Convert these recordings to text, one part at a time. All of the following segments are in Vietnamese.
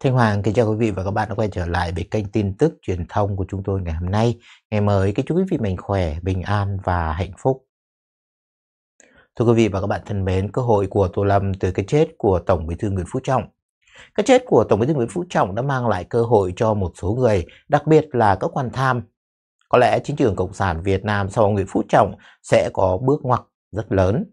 Thanh Hoàng kính chào quý vị và các bạn đã quay trở lại với kênh tin tức truyền thông của chúng tôi ngày hôm nay. Ngày mới kính chúc quý vị mạnh khỏe, bình an và hạnh phúc. Thưa quý vị và các bạn thân mến, cơ hội của Tô Lâm từ cái chết của Tổng Bí thư Nguyễn Phú Trọng. Cái chết của Tổng Bí thư Nguyễn Phú Trọng đã mang lại cơ hội cho một số người, đặc biệt là các quan tham. Có lẽ chính trường Cộng sản Việt Nam sau Nguyễn Phú Trọng sẽ có bước ngoặt rất lớn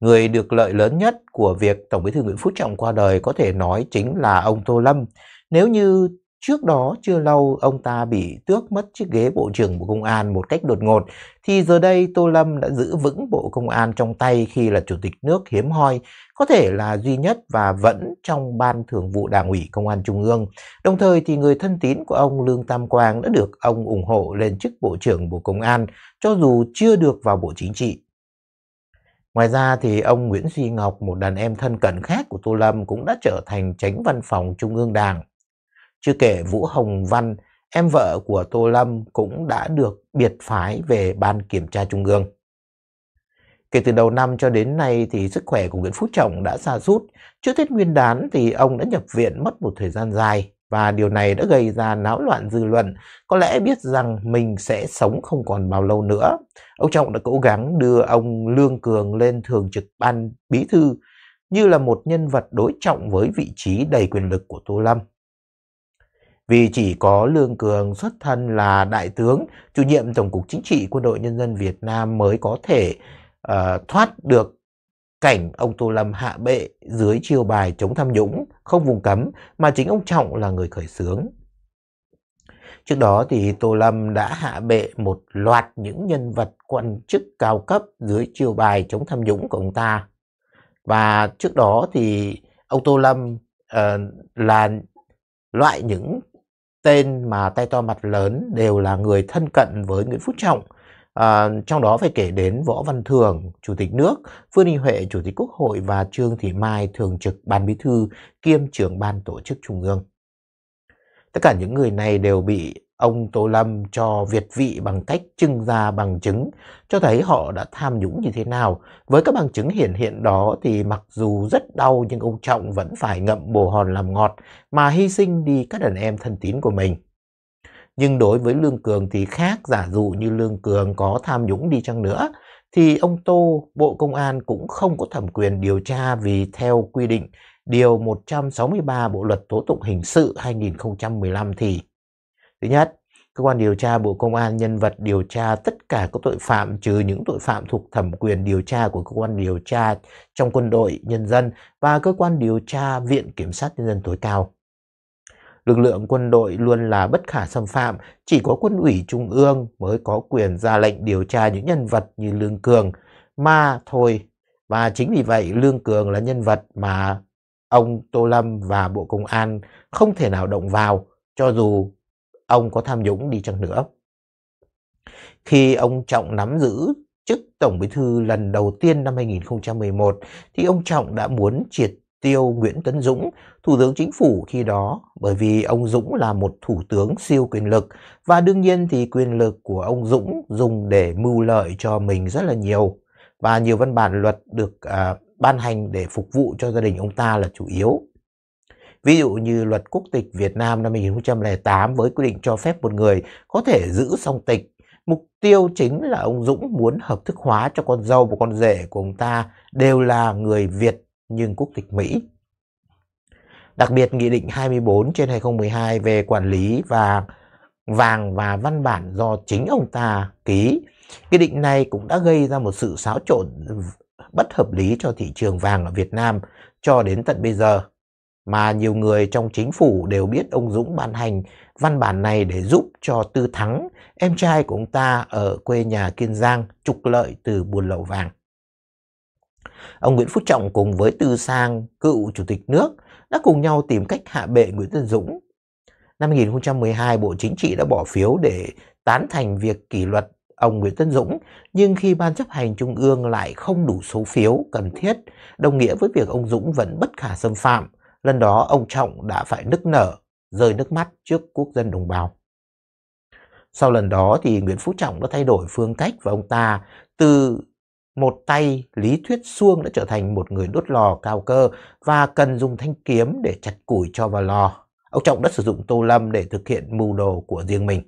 Người được lợi lớn nhất của việc Tổng bí thư Nguyễn Phú Trọng qua đời có thể nói chính là ông Tô Lâm. Nếu như trước đó chưa lâu ông ta bị tước mất chiếc ghế Bộ trưởng Bộ Công an một cách đột ngột, thì giờ đây Tô Lâm đã giữ vững Bộ Công an trong tay khi là Chủ tịch nước hiếm hoi, có thể là duy nhất và vẫn trong Ban Thường vụ Đảng ủy Công an Trung ương. Đồng thời thì người thân tín của ông Lương Tam Quang đã được ông ủng hộ lên chức Bộ trưởng Bộ Công an, cho dù chưa được vào Bộ Chính trị Ngoài ra thì ông Nguyễn Duy Ngọc, một đàn em thân cận khác của Tô Lâm cũng đã trở thành tránh văn phòng Trung ương Đảng. Chưa kể Vũ Hồng Văn, em vợ của Tô Lâm cũng đã được biệt phái về Ban Kiểm tra Trung ương. Kể từ đầu năm cho đến nay thì sức khỏe của Nguyễn Phú Trọng đã xa rút. Trước Tết Nguyên đán thì ông đã nhập viện mất một thời gian dài và điều này đã gây ra náo loạn dư luận, có lẽ biết rằng mình sẽ sống không còn bao lâu nữa. Ông Trọng đã cố gắng đưa ông Lương Cường lên thường trực ban bí thư như là một nhân vật đối trọng với vị trí đầy quyền lực của Tô Lâm. Vì chỉ có Lương Cường xuất thân là đại tướng, chủ nhiệm Tổng cục Chính trị Quân đội Nhân dân Việt Nam mới có thể uh, thoát được cảnh ông Tô Lâm hạ bệ dưới chiêu bài chống tham nhũng không vùng cấm mà chính ông Trọng là người khởi xướng. Trước đó thì Tô Lâm đã hạ bệ một loạt những nhân vật quan chức cao cấp dưới chiêu bài chống tham nhũng của ông ta. Và trước đó thì ông Tô Lâm uh, là loại những tên mà tay to mặt lớn đều là người thân cận với Nguyễn Phú Trọng À, trong đó phải kể đến Võ Văn Thường, Chủ tịch nước, Phương Đình Huệ, Chủ tịch Quốc hội và Trương Thị Mai, Thường trực Ban Bí thư kiêm trưởng Ban Tổ chức Trung ương. Tất cả những người này đều bị ông Tô Lâm cho việt vị bằng cách trưng ra bằng chứng, cho thấy họ đã tham nhũng như thế nào. Với các bằng chứng hiển hiện đó thì mặc dù rất đau nhưng ông Trọng vẫn phải ngậm bồ hòn làm ngọt mà hy sinh đi các đàn em thân tín của mình. Nhưng đối với Lương Cường thì khác, giả dụ như Lương Cường có tham nhũng đi chăng nữa, thì ông Tô, Bộ Công an cũng không có thẩm quyền điều tra vì theo quy định Điều 163 Bộ Luật Tố Tụng Hình Sự 2015 thì Thứ nhất, cơ quan điều tra Bộ Công an nhân vật điều tra tất cả các tội phạm trừ những tội phạm thuộc thẩm quyền điều tra của cơ quan điều tra trong quân đội, nhân dân và cơ quan điều tra Viện Kiểm sát Nhân dân tối cao. Lực lượng quân đội luôn là bất khả xâm phạm, chỉ có quân ủy trung ương mới có quyền ra lệnh điều tra những nhân vật như Lương Cường. Mà thôi, và chính vì vậy Lương Cường là nhân vật mà ông Tô Lâm và Bộ Công an không thể nào động vào cho dù ông có tham nhũng đi chăng nữa. Khi ông Trọng nắm giữ chức Tổng Bí thư lần đầu tiên năm 2011 thì ông Trọng đã muốn triệt tiêu Nguyễn Tấn Dũng, Thủ tướng Chính phủ khi đó, bởi vì ông Dũng là một thủ tướng siêu quyền lực và đương nhiên thì quyền lực của ông Dũng dùng để mưu lợi cho mình rất là nhiều và nhiều văn bản luật được à, ban hành để phục vụ cho gia đình ông ta là chủ yếu. Ví dụ như luật quốc tịch Việt Nam năm 2008 với quy định cho phép một người có thể giữ song tịch. Mục tiêu chính là ông Dũng muốn hợp thức hóa cho con dâu và con rể của ông ta đều là người Việt nhưng quốc tịch Mỹ. Đặc biệt Nghị định 24 trên 2012 về quản lý và vàng và văn bản do chính ông ta ký. Nghị định này cũng đã gây ra một sự xáo trộn bất hợp lý cho thị trường vàng ở Việt Nam cho đến tận bây giờ. Mà nhiều người trong chính phủ đều biết ông Dũng ban hành văn bản này để giúp cho Tư Thắng, em trai của ông ta ở quê nhà Kiên Giang, trục lợi từ buôn lậu vàng. Ông Nguyễn Phú Trọng cùng với Tư Sang, cựu chủ tịch nước, đã cùng nhau tìm cách hạ bệ Nguyễn Tân Dũng. Năm 2012, Bộ Chính trị đã bỏ phiếu để tán thành việc kỷ luật ông Nguyễn Tân Dũng, nhưng khi Ban chấp hành Trung ương lại không đủ số phiếu cần thiết, đồng nghĩa với việc ông Dũng vẫn bất khả xâm phạm. Lần đó ông Trọng đã phải nức nở, rơi nước mắt trước quốc dân đồng bào. Sau lần đó thì Nguyễn Phú Trọng đã thay đổi phương cách và ông ta từ một tay Lý Thuyết Xuông đã trở thành một người đốt lò cao cơ và cần dùng thanh kiếm để chặt củi cho vào lò. Ông Trọng đã sử dụng Tô Lâm để thực hiện mưu đồ của riêng mình.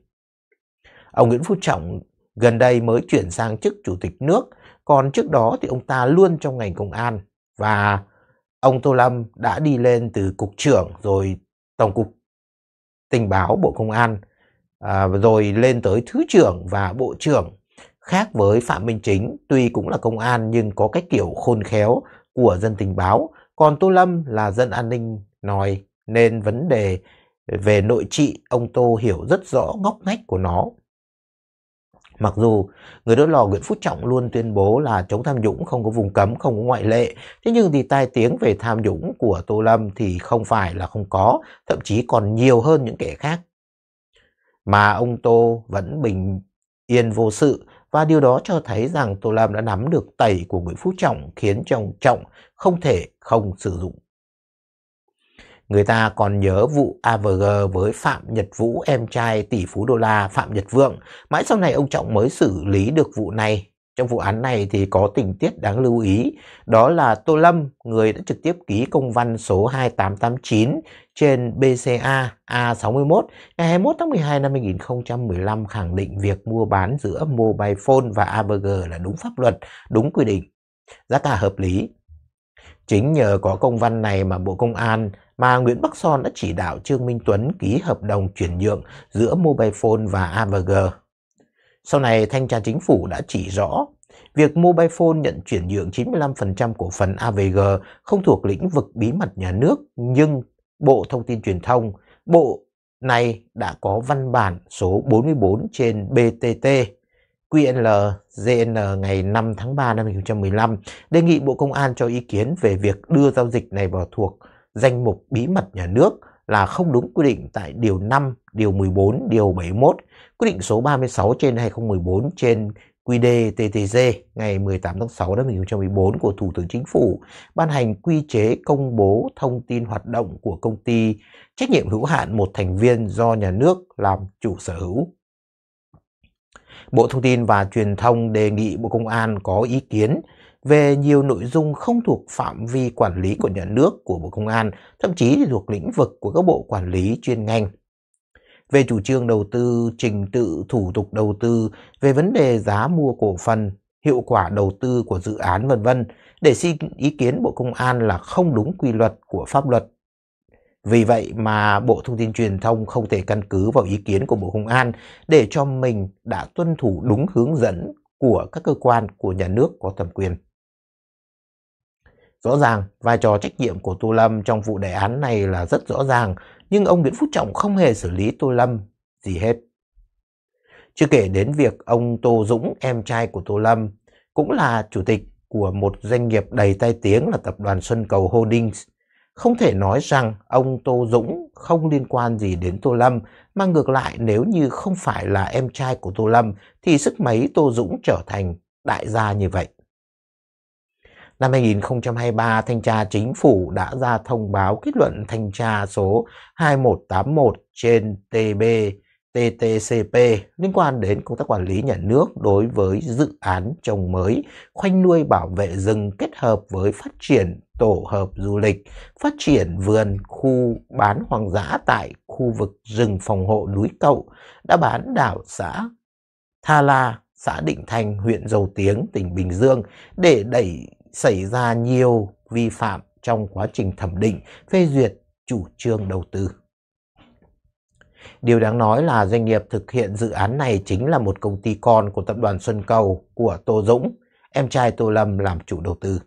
Ông Nguyễn Phú Trọng gần đây mới chuyển sang chức chủ tịch nước, còn trước đó thì ông ta luôn trong ngành công an và ông Tô Lâm đã đi lên từ cục trưởng rồi tổng cục tình báo Bộ Công an à, rồi lên tới thứ trưởng và bộ trưởng Khác với Phạm Minh Chính, tuy cũng là công an nhưng có cách kiểu khôn khéo của dân tình báo, còn Tô Lâm là dân an ninh nói nên vấn đề về nội trị ông Tô hiểu rất rõ ngóc ngách của nó. Mặc dù người đỡ lò Nguyễn Phú Trọng luôn tuyên bố là chống tham nhũng không có vùng cấm, không có ngoại lệ, thế nhưng thì tai tiếng về tham nhũng của Tô Lâm thì không phải là không có, thậm chí còn nhiều hơn những kẻ khác. Mà ông Tô vẫn bình yên vô sự và điều đó cho thấy rằng Tô Lam đã nắm được tẩy của Nguyễn Phú Trọng khiến cho ông Trọng không thể không sử dụng. Người ta còn nhớ vụ AVG với Phạm Nhật Vũ em trai tỷ phú đô la Phạm Nhật Vượng. Mãi sau này ông Trọng mới xử lý được vụ này trong vụ án này thì có tình tiết đáng lưu ý, đó là Tô Lâm, người đã trực tiếp ký công văn số 2889 trên BCA A61 ngày 21 tháng 12 năm 2015 khẳng định việc mua bán giữa Mobile Phone và ABG là đúng pháp luật, đúng quy định, giá cả hợp lý. Chính nhờ có công văn này mà Bộ Công an mà Nguyễn Bắc Son đã chỉ đạo Trương Minh Tuấn ký hợp đồng chuyển nhượng giữa Mobile Phone và AVG. Sau này, Thanh tra Chính phủ đã chỉ rõ việc Mobile Phone nhận chuyển nhượng 95% cổ phần AVG không thuộc lĩnh vực bí mật nhà nước, nhưng Bộ Thông tin Truyền thông, Bộ này đã có văn bản số 44 trên BTT QNLZN ngày 5 tháng 3 năm 2015 đề nghị Bộ Công an cho ý kiến về việc đưa giao dịch này vào thuộc danh mục bí mật nhà nước là không đúng quy định tại Điều 5, Điều 14, Điều 71, quyết định số 36 trên 2014 trên QĐ-TTG ngày 18 tháng 6 năm 2014 của Thủ tướng Chính phủ ban hành quy chế công bố thông tin hoạt động của công ty trách nhiệm hữu hạn một thành viên do nhà nước làm chủ sở hữu. Bộ Thông tin và Truyền thông đề nghị Bộ Công an có ý kiến về nhiều nội dung không thuộc phạm vi quản lý của nhà nước của Bộ Công an, thậm chí thì thuộc lĩnh vực của các bộ quản lý chuyên ngành. Về chủ trương đầu tư, trình tự, thủ tục đầu tư, về vấn đề giá mua cổ phần, hiệu quả đầu tư của dự án vân vân để xin ý kiến Bộ Công an là không đúng quy luật của pháp luật. Vì vậy mà Bộ Thông tin Truyền thông không thể căn cứ vào ý kiến của Bộ Công an để cho mình đã tuân thủ đúng hướng dẫn của các cơ quan của nhà nước có thẩm quyền. Rõ ràng, vai trò trách nhiệm của Tô Lâm trong vụ đề án này là rất rõ ràng, nhưng ông Nguyễn Phú Trọng không hề xử lý Tô Lâm gì hết. Chưa kể đến việc ông Tô Dũng, em trai của Tô Lâm, cũng là chủ tịch của một doanh nghiệp đầy tai tiếng là tập đoàn Xuân Cầu Holdings. Không thể nói rằng ông Tô Dũng không liên quan gì đến Tô Lâm, mà ngược lại nếu như không phải là em trai của Tô Lâm thì sức mấy Tô Dũng trở thành đại gia như vậy. Năm 2023, Thanh tra Chính phủ đã ra thông báo kết luận thanh tra số 2181 trên TB TTCP liên quan đến công tác quản lý nhà nước đối với dự án trồng mới, khoanh nuôi bảo vệ rừng kết hợp với phát triển tổ hợp du lịch, phát triển vườn khu bán hoang dã tại khu vực rừng phòng hộ núi Cậu đã bán đảo xã Tha La, xã Định Thành, huyện Dầu Tiếng, tỉnh Bình Dương để đẩy xảy ra nhiều vi phạm trong quá trình thẩm định, phê duyệt chủ trương đầu tư. Điều đáng nói là doanh nghiệp thực hiện dự án này chính là một công ty con của tập đoàn Xuân Cầu của Tô Dũng, em trai Tô Lâm làm chủ đầu tư.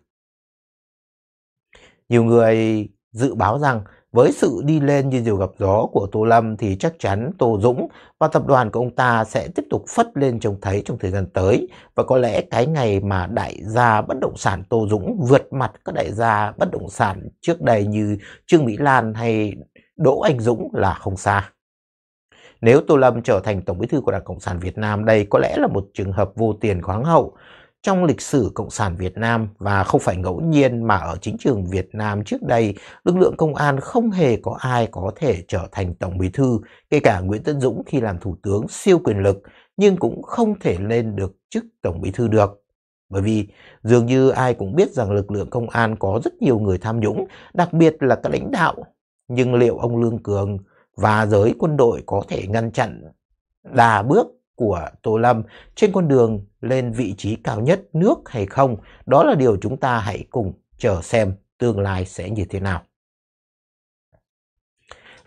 Nhiều người dự báo rằng với sự đi lên như diều gặp gió của Tô Lâm thì chắc chắn Tô Dũng và tập đoàn của ông ta sẽ tiếp tục phất lên trông thấy trong thời gian tới. Và có lẽ cái ngày mà đại gia bất động sản Tô Dũng vượt mặt các đại gia bất động sản trước đây như Trương Mỹ Lan hay Đỗ Anh Dũng là không xa. Nếu Tô Lâm trở thành Tổng bí thư của Đảng Cộng sản Việt Nam đây có lẽ là một trường hợp vô tiền khoáng hậu trong lịch sử Cộng sản Việt Nam và không phải ngẫu nhiên mà ở chính trường Việt Nam trước đây, lực lượng công an không hề có ai có thể trở thành Tổng Bí Thư, kể cả Nguyễn Tân Dũng khi làm Thủ tướng siêu quyền lực, nhưng cũng không thể lên được chức Tổng Bí Thư được. Bởi vì dường như ai cũng biết rằng lực lượng công an có rất nhiều người tham nhũng, đặc biệt là các lãnh đạo. Nhưng liệu ông Lương Cường và giới quân đội có thể ngăn chặn đà bước của Tô Lâm trên con đường lên vị trí cao nhất nước hay không, đó là điều chúng ta hãy cùng chờ xem tương lai sẽ như thế nào.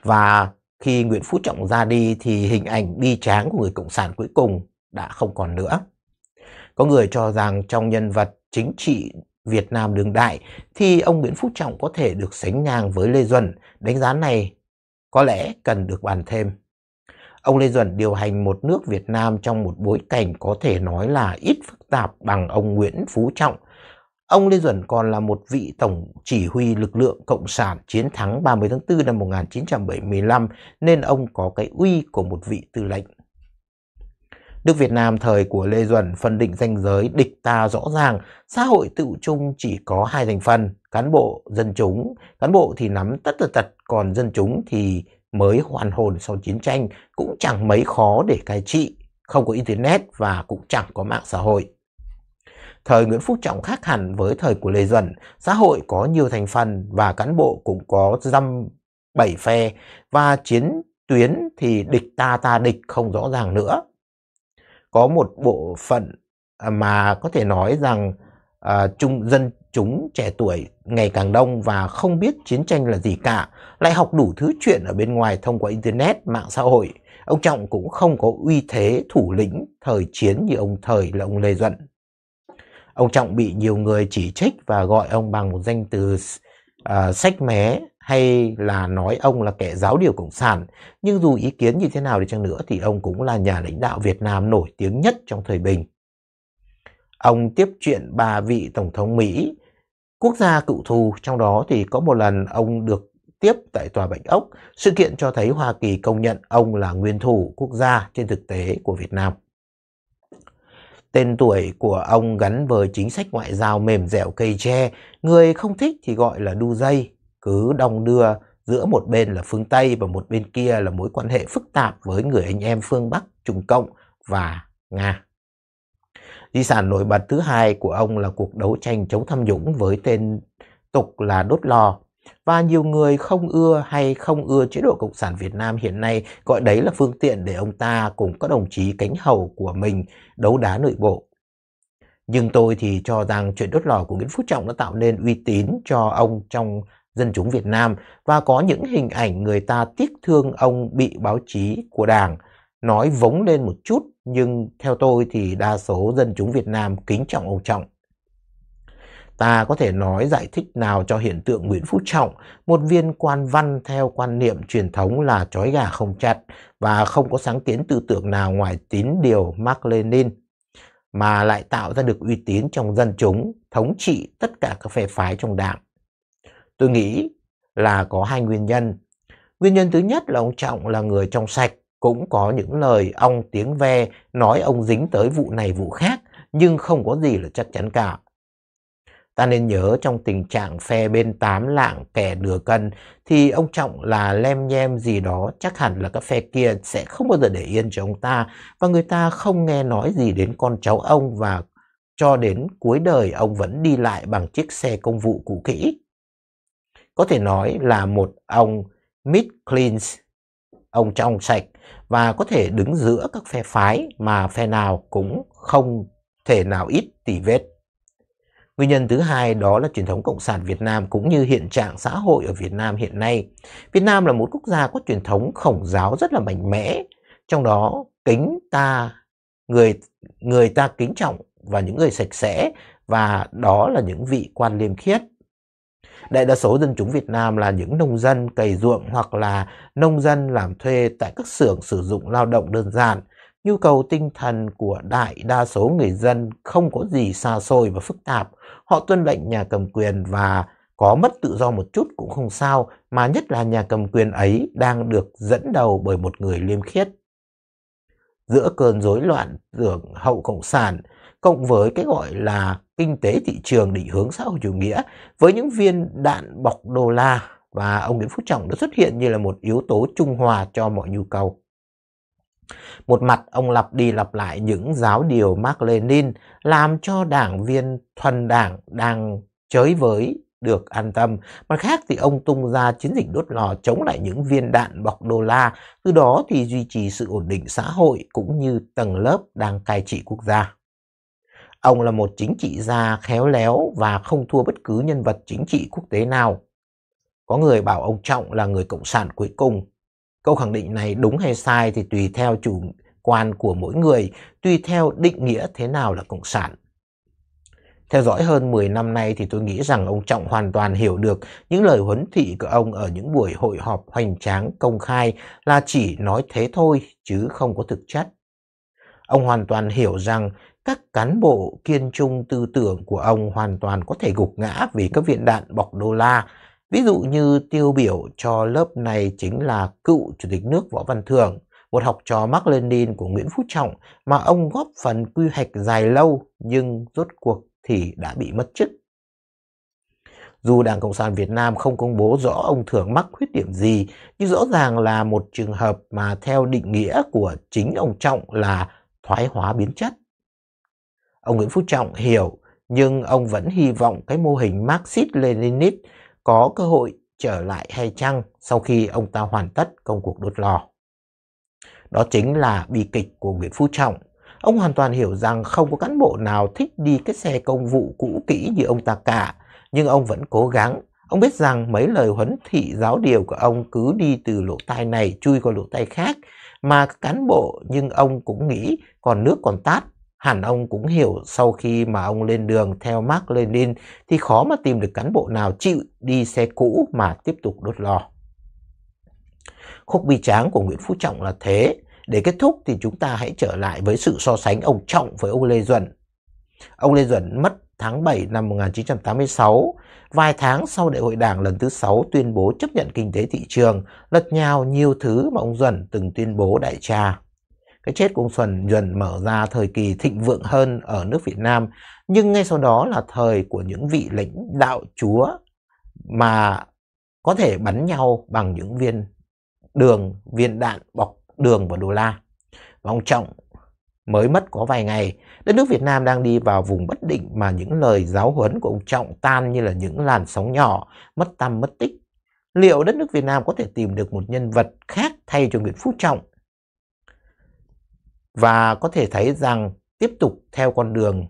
Và khi Nguyễn Phú Trọng ra đi thì hình ảnh bi tráng của người Cộng sản cuối cùng đã không còn nữa. Có người cho rằng trong nhân vật chính trị Việt Nam đương đại thì ông Nguyễn Phú Trọng có thể được sánh ngang với Lê Duẩn. Đánh giá này có lẽ cần được bàn thêm. Ông Lê Duẩn điều hành một nước Việt Nam trong một bối cảnh có thể nói là ít phức tạp bằng ông Nguyễn Phú Trọng. Ông Lê Duẩn còn là một vị tổng chỉ huy lực lượng Cộng sản chiến thắng 30 tháng 4 năm 1975 nên ông có cái uy của một vị tư lệnh. Nước Việt Nam thời của Lê Duẩn phân định danh giới địch ta rõ ràng, xã hội tự trung chỉ có hai thành phần, cán bộ, dân chúng. Cán bộ thì nắm tất tật tật, còn dân chúng thì mới hoàn hồn sau chiến tranh cũng chẳng mấy khó để cai trị, không có Internet và cũng chẳng có mạng xã hội. Thời Nguyễn Phúc Trọng khác hẳn với thời của Lê Duẩn, xã hội có nhiều thành phần và cán bộ cũng có dăm bảy phe và chiến tuyến thì địch ta ta địch không rõ ràng nữa. Có một bộ phận mà có thể nói rằng à, trung dân chúng trẻ tuổi ngày càng đông và không biết chiến tranh là gì cả, lại học đủ thứ chuyện ở bên ngoài thông qua Internet, mạng xã hội. Ông Trọng cũng không có uy thế thủ lĩnh thời chiến như ông Thời là ông Lê Duẩn. Ông Trọng bị nhiều người chỉ trích và gọi ông bằng một danh từ uh, sách mé hay là nói ông là kẻ giáo điều cộng sản. Nhưng dù ý kiến như thế nào đi chăng nữa thì ông cũng là nhà lãnh đạo Việt Nam nổi tiếng nhất trong thời bình. Ông tiếp chuyện bà vị Tổng thống Mỹ quốc gia cựu thù, trong đó thì có một lần ông được tiếp tại Tòa Bạch Ốc. Sự kiện cho thấy Hoa Kỳ công nhận ông là nguyên thủ quốc gia trên thực tế của Việt Nam. Tên tuổi của ông gắn với chính sách ngoại giao mềm dẻo cây tre, người không thích thì gọi là đu dây, cứ đong đưa giữa một bên là phương Tây và một bên kia là mối quan hệ phức tạp với người anh em phương Bắc, Trung Cộng và Nga. Di sản nổi bật thứ hai của ông là cuộc đấu tranh chống tham nhũng với tên tục là đốt lò. Và nhiều người không ưa hay không ưa chế độ Cộng sản Việt Nam hiện nay gọi đấy là phương tiện để ông ta cùng các đồng chí cánh hầu của mình đấu đá nội bộ. Nhưng tôi thì cho rằng chuyện đốt lò của Nguyễn Phú Trọng đã tạo nên uy tín cho ông trong dân chúng Việt Nam và có những hình ảnh người ta tiếc thương ông bị báo chí của Đảng nói vống lên một chút nhưng theo tôi thì đa số dân chúng Việt Nam kính trọng ông Trọng. Ta có thể nói giải thích nào cho hiện tượng Nguyễn Phú Trọng, một viên quan văn theo quan niệm truyền thống là trói gà không chặt và không có sáng kiến tư tưởng nào ngoài tín điều Mark Lenin, mà lại tạo ra được uy tín trong dân chúng, thống trị tất cả các phe phái trong đảng. Tôi nghĩ là có hai nguyên nhân. Nguyên nhân thứ nhất là ông Trọng là người trong sạch, cũng có những lời ông tiếng ve nói ông dính tới vụ này vụ khác, nhưng không có gì là chắc chắn cả. Ta nên nhớ trong tình trạng phe bên tám lạng kẻ nửa cân thì ông Trọng là lem nhem gì đó chắc hẳn là các phe kia sẽ không bao giờ để yên cho ông ta và người ta không nghe nói gì đến con cháu ông và cho đến cuối đời ông vẫn đi lại bằng chiếc xe công vụ cũ kỹ. Có thể nói là một ông Mid Cleans, ông trong sạch và có thể đứng giữa các phe phái mà phe nào cũng không thể nào ít tỉ vết. Nguyên nhân thứ hai đó là truyền thống Cộng sản Việt Nam cũng như hiện trạng xã hội ở Việt Nam hiện nay. Việt Nam là một quốc gia có truyền thống khổng giáo rất là mạnh mẽ, trong đó kính ta, người người ta kính trọng và những người sạch sẽ và đó là những vị quan liêm khiết. Đại đa số dân chúng Việt Nam là những nông dân cày ruộng hoặc là nông dân làm thuê tại các xưởng sử dụng lao động đơn giản. Nhu cầu tinh thần của đại đa số người dân không có gì xa xôi và phức tạp. Họ tuân lệnh nhà cầm quyền và có mất tự do một chút cũng không sao, mà nhất là nhà cầm quyền ấy đang được dẫn đầu bởi một người liêm khiết. Giữa cơn rối loạn tưởng hậu cộng sản, cộng với cái gọi là kinh tế thị trường định hướng xã hội chủ nghĩa với những viên đạn bọc đô la và ông Nguyễn Phú Trọng đã xuất hiện như là một yếu tố trung hòa cho mọi nhu cầu. Một mặt ông lặp đi lặp lại những giáo điều Mark Lenin làm cho đảng viên thuần đảng đang chới với được an tâm. Mặt khác thì ông tung ra chiến dịch đốt lò chống lại những viên đạn bọc đô la, từ đó thì duy trì sự ổn định xã hội cũng như tầng lớp đang cai trị quốc gia. Ông là một chính trị gia khéo léo và không thua bất cứ nhân vật chính trị quốc tế nào. Có người bảo ông Trọng là người cộng sản cuối cùng. Câu khẳng định này đúng hay sai thì tùy theo chủ quan của mỗi người, tùy theo định nghĩa thế nào là cộng sản. Theo dõi hơn 10 năm nay thì tôi nghĩ rằng ông Trọng hoàn toàn hiểu được những lời huấn thị của ông ở những buổi hội họp hoành tráng công khai là chỉ nói thế thôi chứ không có thực chất. Ông hoàn toàn hiểu rằng các cán bộ kiên trung tư tưởng của ông hoàn toàn có thể gục ngã vì các viện đạn bọc đô la. Ví dụ như tiêu biểu cho lớp này chính là cựu chủ tịch nước Võ Văn thường, một học trò Mark Lenin của Nguyễn Phú Trọng mà ông góp phần quy hoạch dài lâu nhưng rốt cuộc thì đã bị mất chức. Dù Đảng Cộng sản Việt Nam không công bố rõ ông thường mắc khuyết điểm gì, nhưng rõ ràng là một trường hợp mà theo định nghĩa của chính ông Trọng là thoái hóa biến chất. Ông Nguyễn Phú Trọng hiểu nhưng ông vẫn hy vọng cái mô hình Marxist-Leninist có cơ hội trở lại hay chăng sau khi ông ta hoàn tất công cuộc đốt lò. Đó chính là bi kịch của Nguyễn Phú Trọng. Ông hoàn toàn hiểu rằng không có cán bộ nào thích đi cái xe công vụ cũ kỹ như ông ta cả, nhưng ông vẫn cố gắng. Ông biết rằng mấy lời huấn thị giáo điều của ông cứ đi từ lỗ tai này chui qua lỗ tai khác, mà cán bộ nhưng ông cũng nghĩ còn nước còn tát Hẳn ông cũng hiểu sau khi mà ông lên đường theo Mark Lenin thì khó mà tìm được cán bộ nào chịu đi xe cũ mà tiếp tục đốt lò. Khúc bi tráng của Nguyễn Phú Trọng là thế. Để kết thúc thì chúng ta hãy trở lại với sự so sánh ông Trọng với ông Lê Duẩn. Ông Lê Duẩn mất tháng 7 năm 1986, vài tháng sau đại hội đảng lần thứ 6 tuyên bố chấp nhận kinh tế thị trường, lật nhào nhiều thứ mà ông Duẩn từng tuyên bố đại tra cái chết của ông Xuân dần mở ra thời kỳ thịnh vượng hơn ở nước Việt Nam. Nhưng ngay sau đó là thời của những vị lãnh đạo chúa mà có thể bắn nhau bằng những viên đường, viên đạn bọc đường và đô la. Và ông Trọng mới mất có vài ngày, đất nước Việt Nam đang đi vào vùng bất định mà những lời giáo huấn của ông Trọng tan như là những làn sóng nhỏ, mất tăm mất tích. Liệu đất nước Việt Nam có thể tìm được một nhân vật khác thay cho Nguyễn Phú Trọng và có thể thấy rằng tiếp tục theo con đường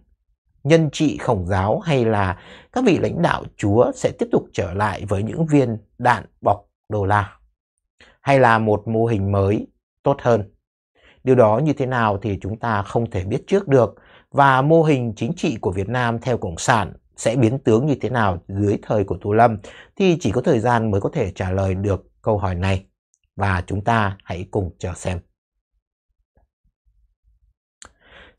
nhân trị khổng giáo hay là các vị lãnh đạo Chúa sẽ tiếp tục trở lại với những viên đạn bọc đô la hay là một mô hình mới tốt hơn. Điều đó như thế nào thì chúng ta không thể biết trước được và mô hình chính trị của Việt Nam theo Cộng sản sẽ biến tướng như thế nào dưới thời của Tô Lâm thì chỉ có thời gian mới có thể trả lời được câu hỏi này và chúng ta hãy cùng chờ xem.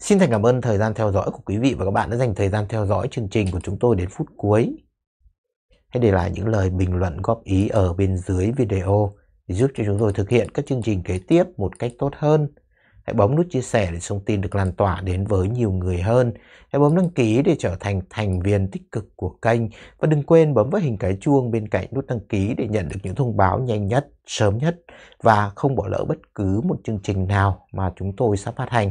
Xin thành cảm ơn thời gian theo dõi của quý vị và các bạn đã dành thời gian theo dõi chương trình của chúng tôi đến phút cuối. Hãy để lại những lời bình luận góp ý ở bên dưới video để giúp cho chúng tôi thực hiện các chương trình kế tiếp một cách tốt hơn. Hãy bấm nút chia sẻ để thông tin được lan tỏa đến với nhiều người hơn. Hãy bấm đăng ký để trở thành thành viên tích cực của kênh và đừng quên bấm vào hình cái chuông bên cạnh nút đăng ký để nhận được những thông báo nhanh nhất, sớm nhất và không bỏ lỡ bất cứ một chương trình nào mà chúng tôi sắp phát hành.